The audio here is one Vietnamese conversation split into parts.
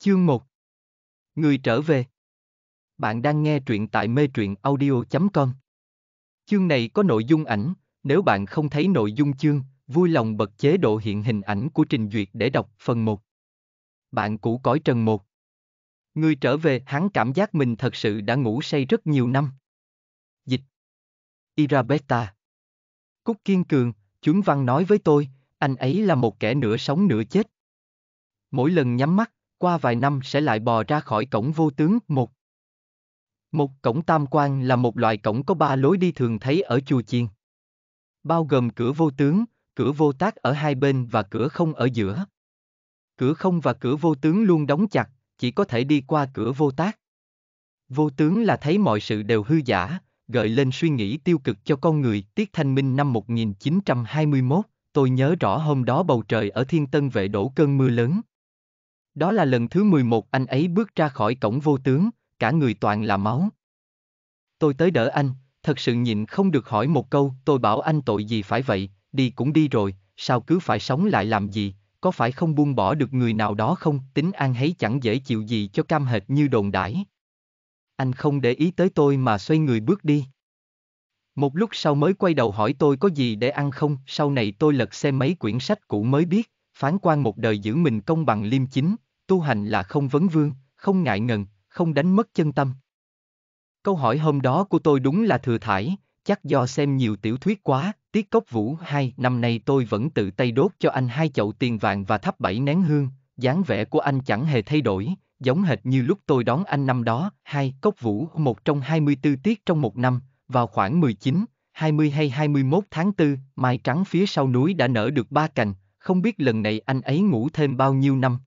Chương 1 Người trở về Bạn đang nghe truyện tại mê truyện audio.com Chương này có nội dung ảnh, nếu bạn không thấy nội dung chương, vui lòng bật chế độ hiện hình ảnh của trình duyệt để đọc phần 1. Bạn cũ cõi trần 1 Người trở về hắn cảm giác mình thật sự đã ngủ say rất nhiều năm. Dịch Irabeta Cúc Kiên Cường, Chuẩn Văn nói với tôi, anh ấy là một kẻ nửa sống nửa chết. Mỗi lần nhắm mắt, qua vài năm sẽ lại bò ra khỏi cổng vô tướng một. Một cổng tam quan là một loại cổng có ba lối đi thường thấy ở chùa chiền. Bao gồm cửa vô tướng, cửa vô tác ở hai bên và cửa không ở giữa. Cửa không và cửa vô tướng luôn đóng chặt, chỉ có thể đi qua cửa vô tác. Vô tướng là thấy mọi sự đều hư giả, gợi lên suy nghĩ tiêu cực cho con người. Tiết Thanh Minh năm 1921, tôi nhớ rõ hôm đó bầu trời ở Thiên Tân Vệ đổ cơn mưa lớn. Đó là lần thứ 11 anh ấy bước ra khỏi cổng vô tướng, cả người toàn là máu. Tôi tới đỡ anh, thật sự nhịn không được hỏi một câu, tôi bảo anh tội gì phải vậy, đi cũng đi rồi, sao cứ phải sống lại làm gì, có phải không buông bỏ được người nào đó không, tính An ấy chẳng dễ chịu gì cho cam hệt như đồn đãi. Anh không để ý tới tôi mà xoay người bước đi. Một lúc sau mới quay đầu hỏi tôi có gì để ăn không, sau này tôi lật xem mấy quyển sách cũ mới biết, phán quan một đời giữ mình công bằng liêm chính, tu hành là không vấn vương, không ngại ngần, không đánh mất chân tâm. Câu hỏi hôm đó của tôi đúng là thừa thải, chắc do xem nhiều tiểu thuyết quá, tiết cốc vũ hai năm nay tôi vẫn tự tay đốt cho anh hai chậu tiền vàng và thắp bảy nén hương, dáng vẻ của anh chẳng hề thay đổi, giống hệt như lúc tôi đón anh năm đó, hai cốc vũ một trong 24 tiết trong một năm, vào khoảng 19, 20 hay 21 tháng 4, mai trắng phía sau núi đã nở được ba cành, không biết lần này anh ấy ngủ thêm bao nhiêu năm.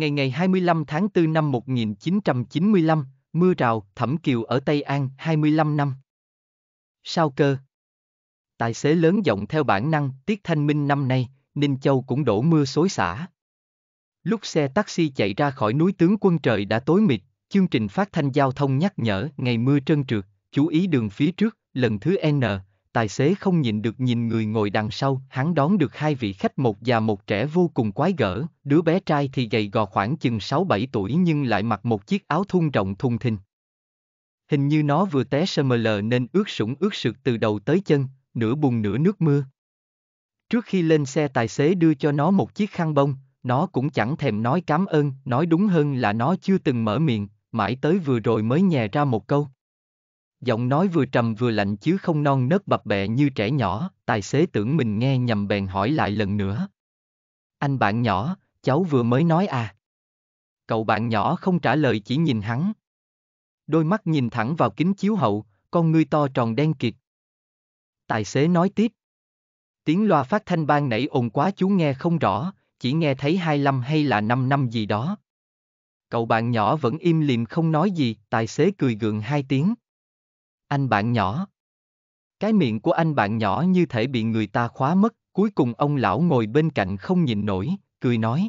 Ngày ngày 25 tháng 4 năm 1995, mưa rào, thẩm kiều ở Tây An, 25 năm. Sao cơ? Tài xế lớn giọng theo bản năng, tiết thanh minh năm nay, Ninh Châu cũng đổ mưa xối xả. Lúc xe taxi chạy ra khỏi núi tướng quân trời đã tối mịt, chương trình phát thanh giao thông nhắc nhở ngày mưa trơn trượt, chú ý đường phía trước, lần thứ N, tài xế không nhìn được nhìn người ngồi đằng sau, hắn đón được hai vị khách một già một trẻ vô cùng quái gở, đứa bé trai thì gầy gò khoảng chừng 6-7 tuổi nhưng lại mặc một chiếc áo thun rộng thùng thình. Hình như nó vừa té mờ lờ nên ướt sũng ướt sượt từ đầu tới chân, nửa bùn nửa nước mưa. Trước khi lên xe tài xế đưa cho nó một chiếc khăn bông, nó cũng chẳng thèm nói cảm ơn, nói đúng hơn là nó chưa từng mở miệng, mãi tới vừa rồi mới nhè ra một câu giọng nói vừa trầm vừa lạnh chứ không non nớt bập bẹ như trẻ nhỏ, tài xế tưởng mình nghe nhầm bèn hỏi lại lần nữa. Anh bạn nhỏ, cháu vừa mới nói à? Cậu bạn nhỏ không trả lời chỉ nhìn hắn. Đôi mắt nhìn thẳng vào kính chiếu hậu, con ngươi to tròn đen kịt. Tài xế nói tiếp. Tiếng loa phát thanh ban nãy ồn quá chú nghe không rõ, chỉ nghe thấy 25 hay là 5 năm gì đó. Cậu bạn nhỏ vẫn im lìm không nói gì, tài xế cười gượng hai tiếng. Anh bạn nhỏ. Cái miệng của anh bạn nhỏ như thể bị người ta khóa mất, cuối cùng ông lão ngồi bên cạnh không nhìn nổi, cười nói.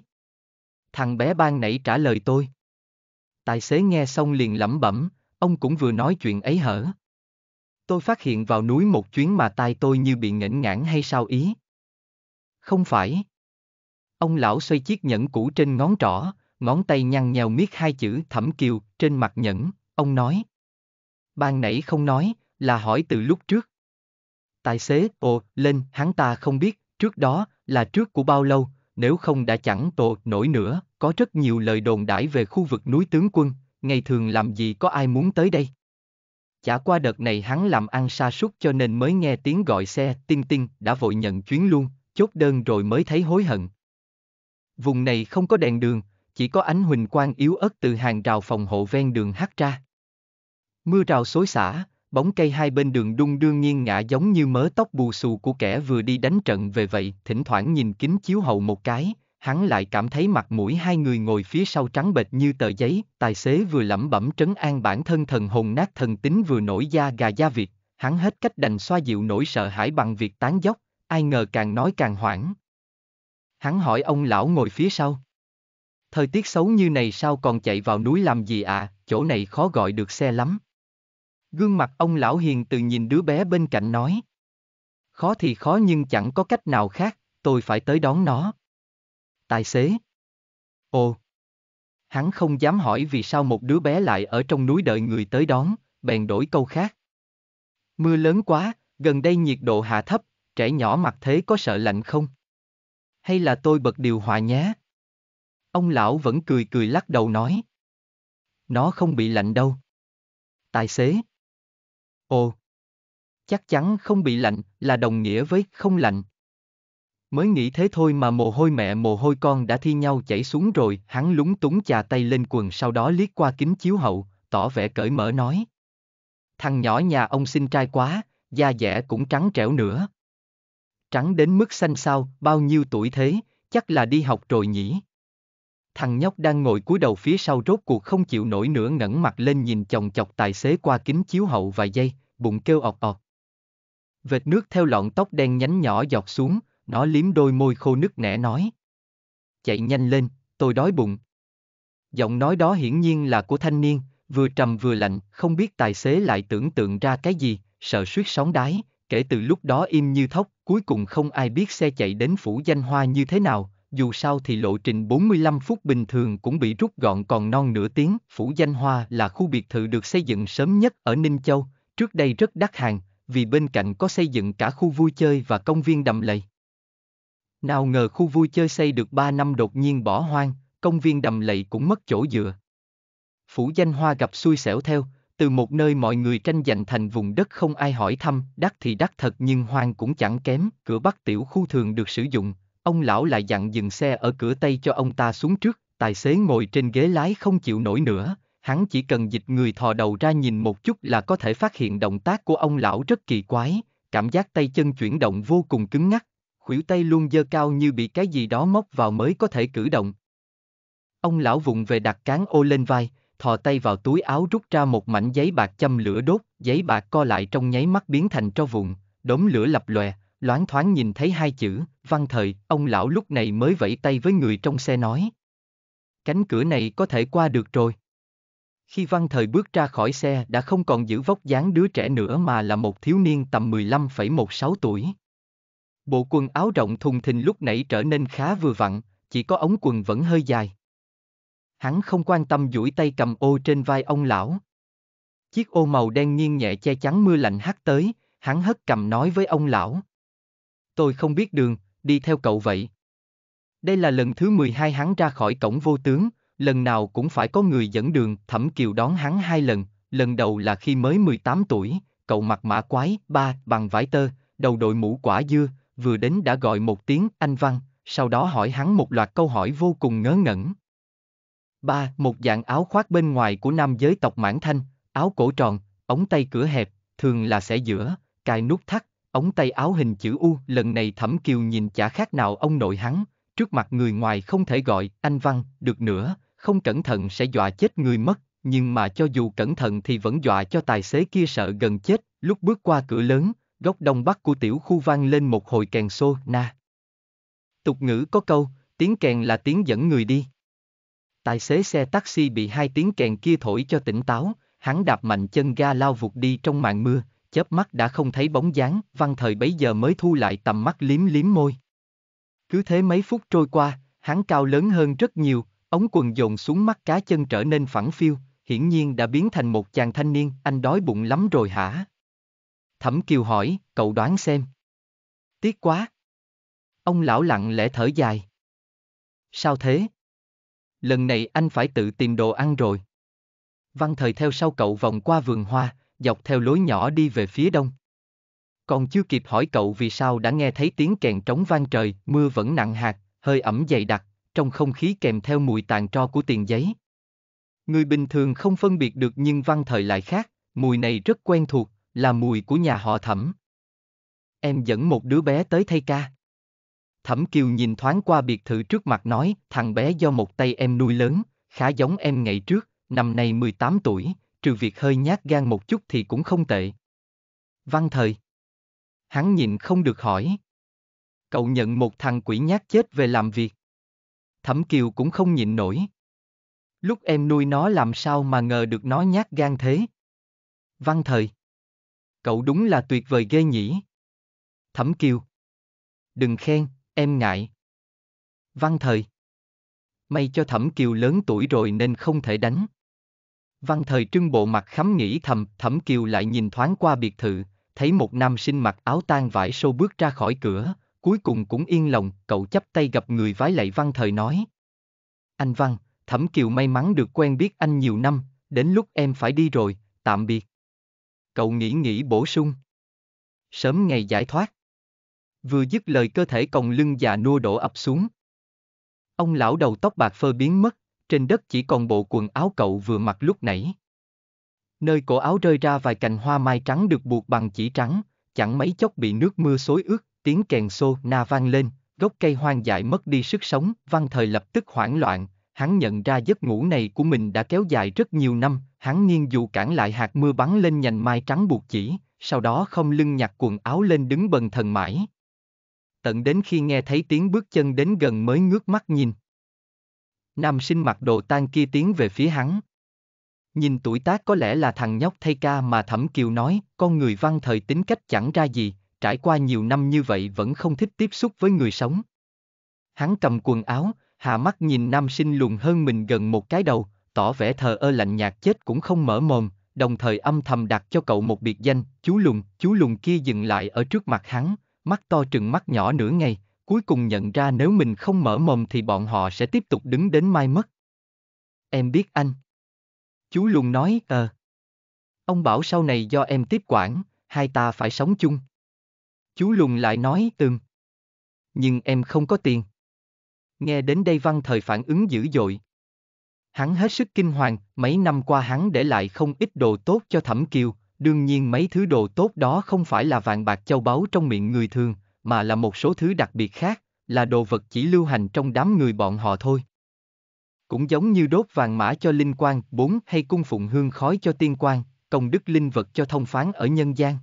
Thằng bé ban nãy trả lời tôi. Tài xế nghe xong liền lẩm bẩm, ông cũng vừa nói chuyện ấy hở. Tôi phát hiện vào núi một chuyến mà tai tôi như bị nghẽn ngãn hay sao ý. Không phải. Ông lão xoay chiếc nhẫn cũ trên ngón trỏ, ngón tay nhăn nhèo miết hai chữ thẩm kiều trên mặt nhẫn, ông nói ban nãy không nói, là hỏi từ lúc trước. Tài xế ồ lên, hắn ta không biết, trước đó, là trước của bao lâu, nếu không đã chẳng tộ nổi nữa, có rất nhiều lời đồn đãi về khu vực núi tướng quân, ngày thường làm gì có ai muốn tới đây. Chả qua đợt này hắn làm ăn sa sút cho nên mới nghe tiếng gọi xe, tinh tinh, đã vội nhận chuyến luôn, chốt đơn rồi mới thấy hối hận. Vùng này không có đèn đường, chỉ có ánh huỳnh quang yếu ớt từ hàng rào phòng hộ ven đường hắt ra. Mưa rào xối xả, bóng cây hai bên đường đung đưa nghiêng ngã giống như mớ tóc bù xù của kẻ vừa đi đánh trận về vậy, thỉnh thoảng nhìn kính chiếu hậu một cái, hắn lại cảm thấy mặt mũi hai người ngồi phía sau trắng bệch như tờ giấy, tài xế vừa lẩm bẩm trấn an bản thân thần hồn nát thần tính vừa nổi da gà da vịt, hắn hết cách đành xoa dịu nỗi sợ hãi bằng việc tán dốc, ai ngờ càng nói càng hoảng. Hắn hỏi ông lão ngồi phía sau. Thời tiết xấu như này sao còn chạy vào núi làm gì ạ, à? chỗ này khó gọi được xe lắm. Gương mặt ông lão hiền từ nhìn đứa bé bên cạnh nói. Khó thì khó nhưng chẳng có cách nào khác, tôi phải tới đón nó. Tài xế. Ồ. Hắn không dám hỏi vì sao một đứa bé lại ở trong núi đợi người tới đón, bèn đổi câu khác. Mưa lớn quá, gần đây nhiệt độ hạ thấp, trẻ nhỏ mặc thế có sợ lạnh không? Hay là tôi bật điều hòa nhé? Ông lão vẫn cười cười lắc đầu nói. Nó không bị lạnh đâu. Tài xế. Ồ! Chắc chắn không bị lạnh là đồng nghĩa với không lạnh. Mới nghĩ thế thôi mà mồ hôi mẹ mồ hôi con đã thi nhau chảy xuống rồi, hắn lúng túng chà tay lên quần sau đó liếc qua kính chiếu hậu, tỏ vẻ cởi mở nói. Thằng nhỏ nhà ông xinh trai quá, da dẻ cũng trắng trẻo nữa. Trắng đến mức xanh sao, bao nhiêu tuổi thế, chắc là đi học rồi nhỉ. Thằng nhóc đang ngồi cúi đầu phía sau rốt cuộc không chịu nổi nữa ngẩng mặt lên nhìn chồng chọc tài xế qua kính chiếu hậu vài giây, bụng kêu ọt ọt. Vệt nước theo lọn tóc đen nhánh nhỏ giọt xuống, nó liếm đôi môi khô nứt nẻ nói. Chạy nhanh lên, tôi đói bụng. Giọng nói đó hiển nhiên là của thanh niên, vừa trầm vừa lạnh, không biết tài xế lại tưởng tượng ra cái gì, sợ suýt sóng đái, kể từ lúc đó im như thóc, cuối cùng không ai biết xe chạy đến phủ danh hoa như thế nào, dù sao thì lộ trình 45 phút bình thường cũng bị rút gọn còn non nửa tiếng. Phủ Danh Hoa là khu biệt thự được xây dựng sớm nhất ở Ninh Châu, Trước đây rất đắt hàng, vì bên cạnh có xây dựng cả khu vui chơi và công viên đầm lầy. Nào ngờ khu vui chơi xây được 3 năm đột nhiên bỏ hoang, công viên đầm lầy cũng mất chỗ dựa. Phủ danh hoa gặp xui xẻo theo, từ một nơi mọi người tranh giành thành vùng đất không ai hỏi thăm, đắt thì đắt thật nhưng hoang cũng chẳng kém, cửa bắc tiểu khu thường được sử dụng, ông lão lại dặn dừng xe ở cửa tây cho ông ta xuống trước, tài xế ngồi trên ghế lái không chịu nổi nữa, hắn chỉ cần dịch người thò đầu ra nhìn một chút là có thể phát hiện động tác của ông lão rất kỳ quái, cảm giác tay chân chuyển động vô cùng cứng ngắc, khuỷu tay luôn dơ cao như bị cái gì đó móc vào mới có thể cử động. Ông lão vụng về đặt cán ô lên vai, thò tay vào túi áo rút ra một mảnh giấy bạc châm lửa đốt, giấy bạc co lại trong nháy mắt biến thành tro vụn, đốm lửa lập lòe, loáng thoáng nhìn thấy hai chữ, văn thời, ông lão lúc này mới vẫy tay với người trong xe nói. Cánh cửa này có thể qua được rồi. Khi Văn Thời bước ra khỏi xe đã không còn giữ vóc dáng đứa trẻ nữa mà là một thiếu niên tầm 15,16 tuổi. Bộ quần áo rộng thùng thình lúc nãy trở nên khá vừa vặn, chỉ có ống quần vẫn hơi dài. Hắn không quan tâm duỗi tay cầm ô trên vai ông lão. Chiếc ô màu đen nghiêng nhẹ che chắn mưa lạnh hắt tới, hắn hất cầm nói với ông lão. Tôi không biết đường, đi theo cậu vậy. Đây là lần thứ 12 hắn ra khỏi cổng vô tướng, lần nào cũng phải có người dẫn đường, Thẩm Kiều đón hắn hai lần, lần đầu là khi mới 18 tuổi, cậu mặc mã quái, ba, bằng vải tơ, đầu đội mũ quả dưa, vừa đến đã gọi một tiếng anh văn, sau đó hỏi hắn một loạt câu hỏi vô cùng ngớ ngẩn. Ba, một dạng áo khoác bên ngoài của nam giới tộc mãn thanh, áo cổ tròn, ống tay cửa hẹp, thường là sẽ giữa, cài nút thắt, ống tay áo hình chữ U, lần này Thẩm Kiều nhìn chả khác nào ông nội hắn, trước mặt người ngoài không thể gọi anh văn được nữa, không cẩn thận sẽ dọa chết người mất, nhưng mà cho dù cẩn thận thì vẫn dọa cho tài xế kia sợ gần chết, lúc bước qua cửa lớn, góc đông bắc của tiểu khu vang lên một hồi kèn xô na. Tục ngữ có câu, tiếng kèn là tiếng dẫn người đi. Tài xế xe taxi bị hai tiếng kèn kia thổi cho tỉnh táo, hắn đạp mạnh chân ga lao vụt đi trong màn mưa, chớp mắt đã không thấy bóng dáng, văn thời bấy giờ mới thu lại tầm mắt liếm liếm môi. Cứ thế mấy phút trôi qua, hắn cao lớn hơn rất nhiều, Ống quần dồn xuống mắt cá chân trở nên phẳng phiu, hiển nhiên đã biến thành một chàng thanh niên, anh đói bụng lắm rồi hả? Thẩm Kiều hỏi, cậu đoán xem. Tiếc quá. Ông lão lặng lẽ thở dài. Sao thế? Lần này anh phải tự tìm đồ ăn rồi. Văn thời theo sau cậu vòng qua vườn hoa, dọc theo lối nhỏ đi về phía đông. Còn chưa kịp hỏi cậu vì sao đã nghe thấy tiếng kèn trống vang trời, mưa vẫn nặng hạt, hơi ẩm dày đặc, trong không khí kèm theo mùi tàn tro của tiền giấy. Người bình thường không phân biệt được nhưng văn thời lại khác, mùi này rất quen thuộc, là mùi của nhà họ thẩm. Em dẫn một đứa bé tới thay ca. Thẩm Kiều nhìn thoáng qua biệt thự trước mặt nói, thằng bé do một tay em nuôi lớn, khá giống em ngày trước, năm nay 18 tuổi, trừ việc hơi nhát gan một chút thì cũng không tệ. Văn thời. Hắn nhìn không được hỏi. Cậu nhận một thằng quỷ nhát chết về làm việc. Thẩm Kiều cũng không nhịn nổi. Lúc em nuôi nó làm sao mà ngờ được nó nhát gan thế. Văn thời. Cậu đúng là tuyệt vời ghê nhỉ. Thẩm Kiều. Đừng khen, em ngại. Văn thời. May cho Thẩm Kiều lớn tuổi rồi nên không thể đánh. Văn thời trưng bộ mặt khắm nghĩ thầm, Thẩm Kiều lại nhìn thoáng qua biệt thự, thấy một nam sinh mặc áo tan vải sâu bước ra khỏi cửa, cuối cùng cũng yên lòng, cậu chắp tay gặp người vái lạy văn thời nói. Anh Văn, Thẩm Kiều may mắn được quen biết anh nhiều năm, đến lúc em phải đi rồi, tạm biệt. Cậu nghĩ nghĩ bổ sung. Sớm ngày giải thoát. Vừa dứt lời cơ thể còng lưng già nua đổ ập xuống. Ông lão đầu tóc bạc phơ biến mất, trên đất chỉ còn bộ quần áo cậu vừa mặc lúc nãy. Nơi cổ áo rơi ra vài cành hoa mai trắng được buộc bằng chỉ trắng, chẳng mấy chốc bị nước mưa xối ướt, tiếng kèn xô na vang lên, gốc cây hoang dại mất đi sức sống, văn thời lập tức hoảng loạn, hắn nhận ra giấc ngủ này của mình đã kéo dài rất nhiều năm, hắn nghiêng dù cản lại hạt mưa bắn lên nhành mai trắng buộc chỉ, sau đó không lưng nhặt quần áo lên đứng bần thần mãi. Tận đến khi nghe thấy tiếng bước chân đến gần mới ngước mắt nhìn. Nam sinh mặc đồ tan kia tiến về phía hắn. Nhìn tuổi tác có lẽ là thằng nhóc thay ca mà Thẩm Kiều nói, con người văn thời tính cách chẳng ra gì, trải qua nhiều năm như vậy vẫn không thích tiếp xúc với người sống. Hắn cầm quần áo, hạ mắt nhìn nam sinh lùn hơn mình gần một cái đầu, tỏ vẻ thờ ơ lạnh nhạt chết cũng không mở mồm, đồng thời âm thầm đặt cho cậu một biệt danh, chú lùn, chú lùn kia dừng lại ở trước mặt hắn, mắt to trừng mắt nhỏ nửa ngày, cuối cùng nhận ra nếu mình không mở mồm thì bọn họ sẽ tiếp tục đứng đến mai mất. Em biết anh. Chú lùn nói, ờ. Ông bảo sau này do em tiếp quản, hai ta phải sống chung. Chú lùng lại nói từng. Nhưng em không có tiền. Nghe đến đây văn thời phản ứng dữ dội. Hắn hết sức kinh hoàng, mấy năm qua hắn để lại không ít đồ tốt cho Thẩm Kiều, đương nhiên mấy thứ đồ tốt đó không phải là vàng bạc châu báu trong miệng người thường, mà là một số thứ đặc biệt khác, là đồ vật chỉ lưu hành trong đám người bọn họ thôi. Cũng giống như đốt vàng mã cho linh quan 4 hay cung phụng hương khói cho tiên quan, công đức linh vật cho thông phán ở nhân gian.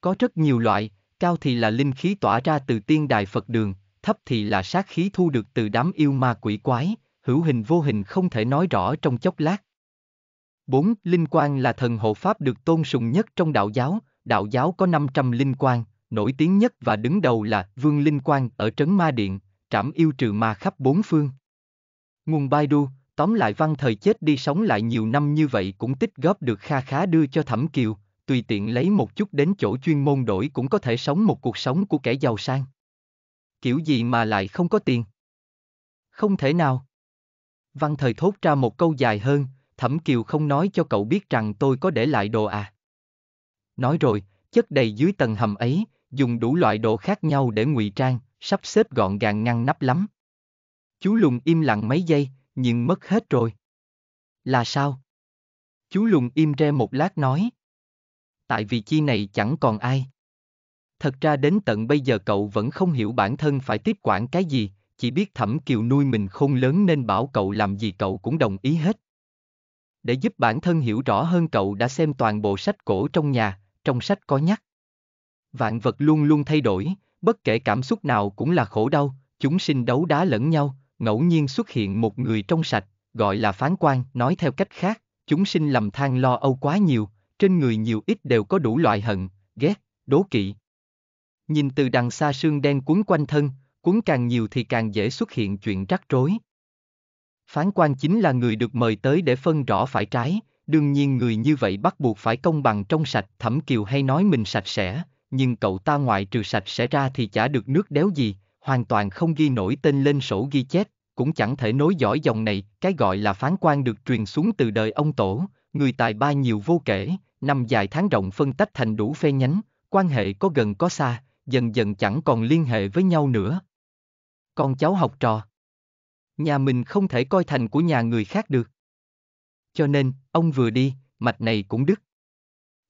Có rất nhiều loại, cao thì là linh khí tỏa ra từ tiên đài Phật đường, thấp thì là sát khí thu được từ đám yêu ma quỷ quái, hữu hình vô hình không thể nói rõ trong chốc lát. 4. Linh quan là thần hộ pháp được tôn sùng nhất trong đạo giáo, đạo giáo có 500 linh quan, nổi tiếng nhất và đứng đầu là Vương Linh quan ở Trấn Ma Điện, trảm yêu trừ ma khắp bốn phương. Nguồn Baidu, tóm lại văn thời chết đi sống lại nhiều năm như vậy cũng tích góp được kha khá đưa cho Thẩm Kiều, tùy tiện lấy một chút đến chỗ chuyên môn đổi cũng có thể sống một cuộc sống của kẻ giàu sang. Kiểu gì mà lại không có tiền? Không thể nào. Văn thời thốt ra một câu dài hơn, Thẩm Kiều không nói cho cậu biết rằng tôi có để lại đồ à. Nói rồi, chất đầy dưới tầng hầm ấy, dùng đủ loại đồ khác nhau để ngụy trang, sắp xếp gọn gàng ngăn nắp lắm. Chú Lùng im lặng mấy giây, nhưng mất hết rồi. Là sao? Chú Lùng im re một lát nói tại vì chi này chẳng còn ai. Thật ra đến tận bây giờ cậu vẫn không hiểu bản thân phải tiếp quản cái gì, chỉ biết Thẩm Kiều nuôi mình không lớn nên bảo cậu làm gì cậu cũng đồng ý hết. Để giúp bản thân hiểu rõ hơn cậu đã xem toàn bộ sách cổ trong nhà, trong sách có nhắc. Vạn vật luôn luôn thay đổi, bất kể cảm xúc nào cũng là khổ đau, chúng sinh đấu đá lẫn nhau, ngẫu nhiên xuất hiện một người trong sạch, gọi là phán quan, nói theo cách khác, chúng sinh lầm than lo âu quá nhiều, trên người nhiều ít đều có đủ loại hận, ghét, đố kỵ. Nhìn từ đằng xa sương đen cuốn quanh thân, cuốn càng nhiều thì càng dễ xuất hiện chuyện rắc rối. Phán quan chính là người được mời tới để phân rõ phải trái, đương nhiên người như vậy bắt buộc phải công bằng trong sạch, thẩm kiều hay nói mình sạch sẽ, nhưng cậu ta ngoại trừ sạch sẽ ra thì chả được nước đéo gì, hoàn toàn không ghi nổi tên lên sổ ghi chép, cũng chẳng thể nối dõi dòng này, cái gọi là phán quan được truyền xuống từ đời ông tổ, người tài ba nhiều vô kể, năm dài tháng rộng phân tách thành đủ phê nhánh, quan hệ có gần có xa, dần dần chẳng còn liên hệ với nhau nữa. Con cháu học trò. Nhà mình không thể coi thành của nhà người khác được. Cho nên, ông vừa đi, mạch này cũng đứt.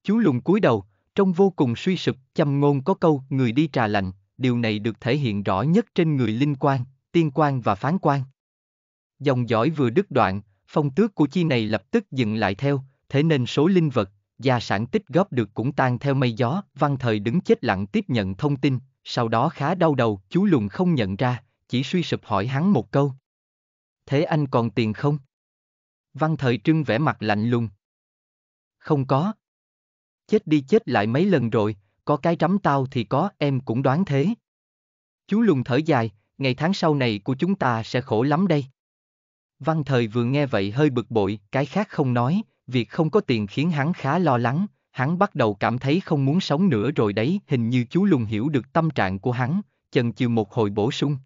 Chú lùng cúi đầu, trông vô cùng suy sụp, chăm ngôn có câu người đi trà lạnh, điều này được thể hiện rõ nhất trên người linh quan, tiên quan và phán quan. Dòng dõi vừa đứt đoạn, phong tước của chi này lập tức dừng lại theo, thế nên số linh vật, gia sản tích góp được cũng tan theo mây gió, văn thời đứng chết lặng tiếp nhận thông tin, sau đó khá đau đầu, chú lùng không nhận ra, chỉ suy sụp hỏi hắn một câu. Thế anh còn tiền không? Văn thời trưng vẻ mặt lạnh lùng. Không có. Chết đi chết lại mấy lần rồi, có cái rắm tao thì có, em cũng đoán thế. Chú lùng thở dài, ngày tháng sau này của chúng ta sẽ khổ lắm đây. Văn thời vừa nghe vậy hơi bực bội, cái khác không nói, Việc không có tiền khiến hắn khá lo lắng, hắn bắt đầu cảm thấy không muốn sống nữa rồi đấy, hình như chú lùng hiểu được tâm trạng của hắn, chần chừ một hồi bổ sung.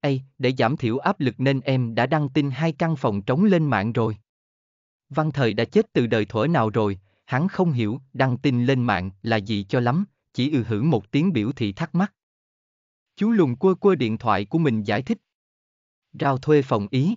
Ê, để giảm thiểu áp lực nên em đã đăng tin hai căn phòng trống lên mạng rồi. Văn thời đã chết từ đời thuở nào rồi, hắn không hiểu đăng tin lên mạng là gì cho lắm, chỉ ư ừ hử một tiếng biểu thị thắc mắc. Chú lùng quơ quơ điện thoại của mình giải thích. Rao thuê phòng ý.